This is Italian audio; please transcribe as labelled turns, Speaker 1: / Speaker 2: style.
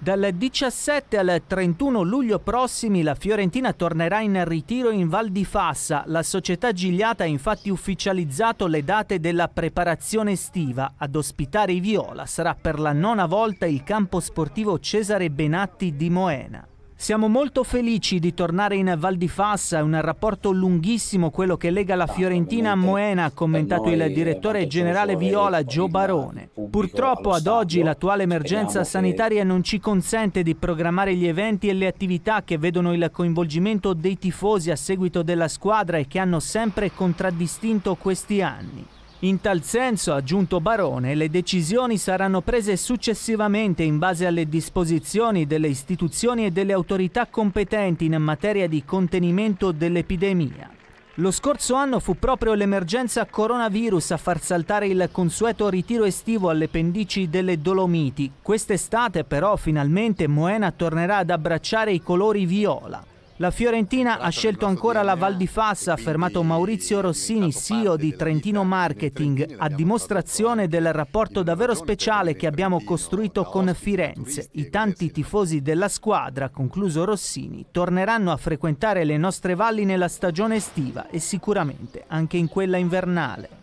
Speaker 1: Dal 17 al 31 luglio prossimi la Fiorentina tornerà in ritiro in Val di Fassa. La società Gigliata ha infatti ufficializzato le date della preparazione estiva. Ad ospitare i Viola sarà per la nona volta il campo sportivo Cesare Benatti di Moena. Siamo molto felici di tornare in Val di Fassa, è un rapporto lunghissimo quello che lega la Fiorentina a Moena, ha commentato il direttore generale Viola Gio Barone. Purtroppo ad oggi l'attuale emergenza sanitaria non ci consente di programmare gli eventi e le attività che vedono il coinvolgimento dei tifosi a seguito della squadra e che hanno sempre contraddistinto questi anni. In tal senso, ha aggiunto Barone, le decisioni saranno prese successivamente in base alle disposizioni delle istituzioni e delle autorità competenti in materia di contenimento dell'epidemia. Lo scorso anno fu proprio l'emergenza coronavirus a far saltare il consueto ritiro estivo alle pendici delle Dolomiti. Quest'estate però finalmente Moena tornerà ad abbracciare i colori viola. La Fiorentina ha scelto ancora la Val di Fassa, ha affermato Maurizio Rossini, CEO di Trentino Marketing, a dimostrazione del rapporto davvero speciale che abbiamo costruito con Firenze. I tanti tifosi della squadra, concluso Rossini, torneranno a frequentare le nostre valli nella stagione estiva e sicuramente anche in quella invernale.